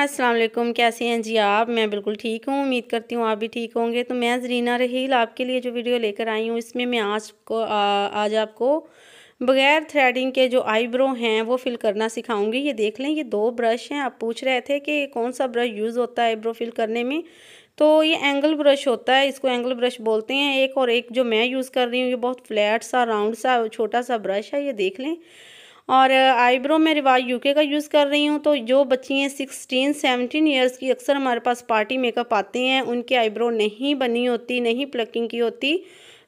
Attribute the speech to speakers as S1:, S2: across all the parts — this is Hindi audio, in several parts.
S1: अस्सलाम वालेकुम कैसे हैं जी आप मैं बिल्कुल ठीक हूँ उम्मीद करती हूँ आप भी ठीक होंगे तो मैं जरीना रहील आपके लिए जो वीडियो लेकर आई हूँ इसमें मैं आज को आ, आज आपको बगैर थ्रेडिंग के जो आईब्रो हैं वो फिल करना सिखाऊंगी ये देख लें ये दो ब्रश हैं आप पूछ रहे थे कि कौन सा ब्रश यूज़ होता है आईब्रो फिल करने में तो ये एंगल ब्रश होता है इसको एंगल ब्रश बोलते हैं एक और एक जो मैं यूज़ कर रही हूँ ये बहुत फ्लैट सा राउंड सा छोटा सा ब्रश है ये देख लें और आईब्रो में रिवाज यूके का यूज़ कर रही हूँ तो जो बच्चियाँ सिक्सटीन सेवनटीन ईयर्स की अक्सर हमारे पास पार्टी मेकअप आते हैं उनकी आईब्रो नहीं बनी होती नहीं प्लकिंग की होती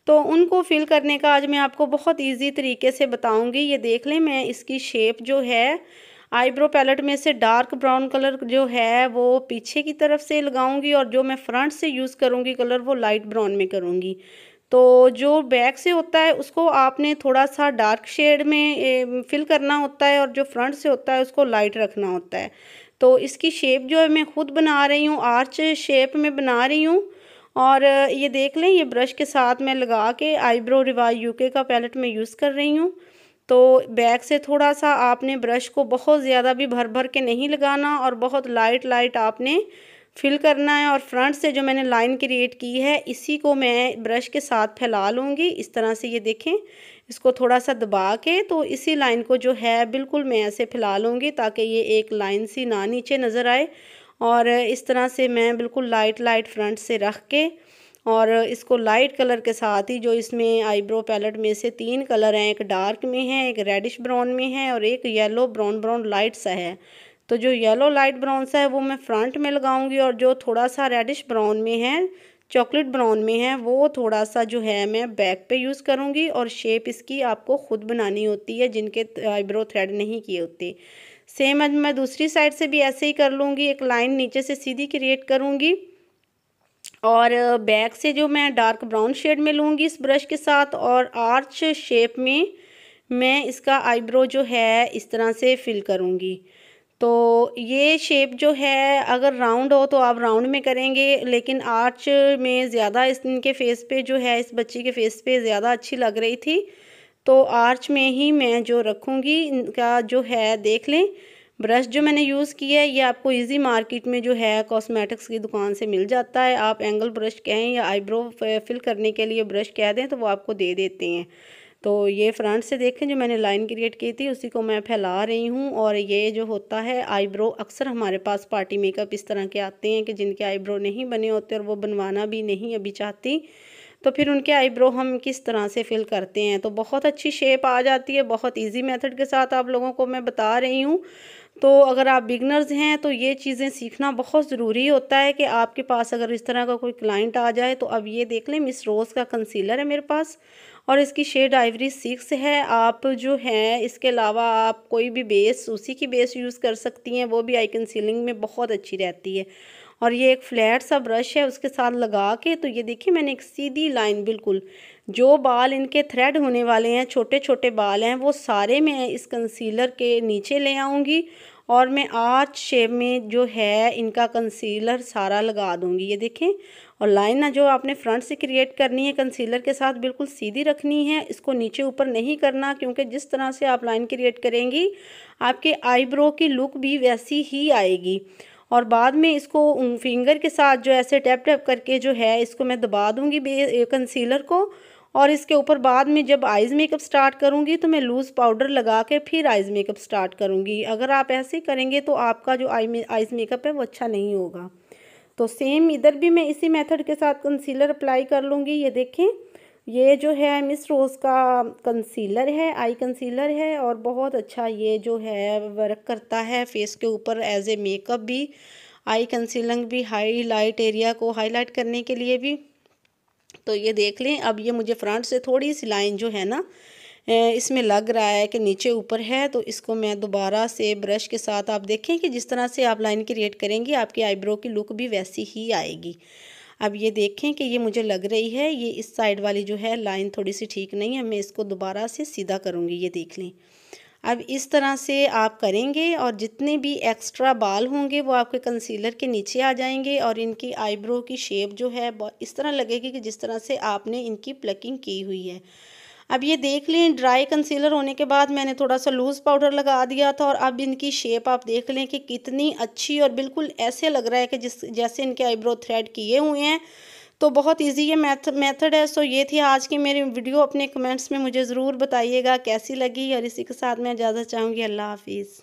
S1: तो उनको फिल करने का आज मैं आपको बहुत इजी तरीके से बताऊंगी ये देख लें मैं इसकी शेप जो है आईब्रो पैलेट में से डार्क ब्राउन कलर जो है वो पीछे की तरफ से लगाऊंगी और जो मैं फ्रंट से यूज़ करूंगी कलर वो लाइट ब्राउन में करूंगी तो जो बैक से होता है उसको आपने थोड़ा सा डार्क शेड में फिल करना होता है और जो फ्रंट से होता है उसको लाइट रखना होता है तो इसकी शेप जो है मैं ख़ुद बना रही हूँ आर्च शेप में बना रही हूँ और ये देख लें ये ब्रश के साथ मैं लगा के आईब्रो रिवाज यूके का पैलेट मैं यूज़ कर रही हूँ तो बैक से थोड़ा सा आपने ब्रश को बहुत ज़्यादा भी भर भर के नहीं लगाना और बहुत लाइट लाइट आपने फिल करना है और फ्रंट से जो मैंने लाइन क्रिएट की है इसी को मैं ब्रश के साथ फैला लूँगी इस तरह से ये देखें इसको थोड़ा सा दबा के तो इसी लाइन को जो है बिल्कुल मैं ऐसे फैला लूँगी ताकि ये एक लाइन सी ना नीचे नज़र आए और इस तरह से मैं बिल्कुल लाइट लाइट फ्रंट से रख के और इसको लाइट कलर के साथ ही जो इसमें आईब्रो पैलेट में से तीन कलर हैं एक डार्क में है एक रेडिश ब्राउन में है और एक येलो ब्राउन ब्राउन लाइट सा है तो जो येलो लाइट ब्राउन सा है वो मैं फ्रंट में लगाऊंगी और जो थोड़ा सा रेडिश ब्राउन में है चॉकलेट ब्राउन में है वो थोड़ा सा जो है मैं बैक पे यूज़ करूँगी और शेप इसकी आपको ख़ुद बनानी होती है जिनके आईब्रो थ्रेड नहीं किए होते सेम आज मैं दूसरी साइड से भी ऐसे ही कर लूँगी एक लाइन नीचे से सीधी क्रिएट करूँगी और बैक से जो मैं डार्क ब्राउन शेड में लूँगी इस ब्रश के साथ और आर्च शेप में मैं इसका आईब्रो जो है इस तरह से फिल करूँगी तो ये शेप जो है अगर राउंड हो तो आप राउंड में करेंगे लेकिन आर्च में ज़्यादा इनके फेस पे जो है इस बच्ची के फेस पे ज़्यादा अच्छी लग रही थी तो आर्च में ही मैं जो रखूँगी इनका जो है देख लें ब्रश जो मैंने यूज़ किया है ये आपको इजी मार्केट में जो है कॉस्मेटिक्स की दुकान से मिल जाता है आप एंगल ब्रश कहें या आईब्रो फिल करने के लिए ब्रश कह दें तो वो आपको दे देते हैं तो ये फ्रंट से देखें जो मैंने लाइन क्रिएट की थी उसी को मैं फैला रही हूँ और ये जो होता है आईब्रो अक्सर हमारे पास पार्टी मेकअप इस तरह के आते हैं कि जिनके आईब्रो नहीं बने होते और वो बनवाना भी नहीं अभी चाहती तो फिर उनके आईब्रो हम किस तरह से फिल करते हैं तो बहुत अच्छी शेप आ जाती है बहुत इजी मेथड के साथ आप लोगों को मैं बता रही हूँ तो अगर आप बिगनर्स हैं तो ये चीज़ें सीखना बहुत ज़रूरी होता है कि आपके पास अगर इस तरह का कोई क्लाइंट आ जाए तो अब ये देख लें मिस रोज़ का कंसीलर है मेरे पास और इसकी शेड आइवरी सिक्स है आप जो हैं इसके अलावा आप कोई भी बेस उसी की बेस यूज़ कर सकती हैं वो भी आई कंसीलिंग में बहुत अच्छी रहती है और ये एक फ्लैट सा ब्रश है उसके साथ लगा के तो ये देखिए मैंने एक सीधी लाइन बिल्कुल जो बाल इनके थ्रेड होने वाले हैं छोटे छोटे बाल हैं वो सारे मैं इस कंसीलर के नीचे ले आऊँगी और मैं आज शेप में जो है इनका कंसीलर सारा लगा दूँगी ये देखें और लाइन ना जो आपने फ्रंट से क्रिएट करनी है कंसीलर के साथ बिल्कुल सीधी रखनी है इसको नीचे ऊपर नहीं करना क्योंकि जिस तरह से आप लाइन क्रिएट करेंगी आपके आईब्रो की लुक भी वैसी ही आएगी और बाद में इसको फिंगर के साथ जो ऐसे टैप टैप करके जो है इसको मैं दबा दूँगी कंसीलर को और इसके ऊपर बाद में जब आइज़ मेकअप स्टार्ट करूँगी तो मैं लूज़ पाउडर लगा के फिर आइज़ मेकअप स्टार्ट करूँगी अगर आप ऐसे करेंगे तो आपका जो आई आइज़ मेकअप है वो अच्छा नहीं होगा तो सेम इधर भी मैं इसी मेथड के साथ कंसीलर अप्लाई कर लूँगी ये देखें ये जो है मिस रोज़ का कंसीलर है आई कंसीलर है और बहुत अच्छा ये जो है वर्क करता है फेस के ऊपर एज ए मेकअप भी आई कंसीलिंग भी हाईलाइट एरिया को हाईलाइट करने के लिए भी तो ये देख लें अब ये मुझे फ्रंट से थोड़ी सी लाइन जो है ना इसमें लग रहा है कि नीचे ऊपर है तो इसको मैं दोबारा से ब्रश के साथ आप देखें कि जिस तरह से आप लाइन क्रिएट करेंगी आपकी आईब्रो की लुक भी वैसी ही आएगी अब ये देखें कि ये मुझे लग रही है ये इस साइड वाली जो है लाइन थोड़ी सी ठीक नहीं है मैं इसको दोबारा से सीधा करूँगी ये देख लें अब इस तरह से आप करेंगे और जितने भी एक्स्ट्रा बाल होंगे वो आपके कंसीलर के नीचे आ जाएंगे और इनकी आईब्रो की शेप जो है इस तरह लगेगी कि जिस तरह से आपने इनकी प्लकिंग की हुई है अब ये देख लें ड्राई कंसीलर होने के बाद मैंने थोड़ा सा लूज़ पाउडर लगा दिया था और अब इनकी शेप आप देख लें कि कितनी अच्छी और बिल्कुल ऐसे लग रहा है कि जिस जैसे इनके आईब्रो थ्रेड किए हुए हैं तो बहुत इजी ये मेथड मेथड है सो ये थी आज की मेरी वीडियो अपने कमेंट्स में मुझे ज़रूर बताइएगा कैसी लगी और इसी के साथ मैं इजाज़त चाहूँगी अल्लाह हाफिज़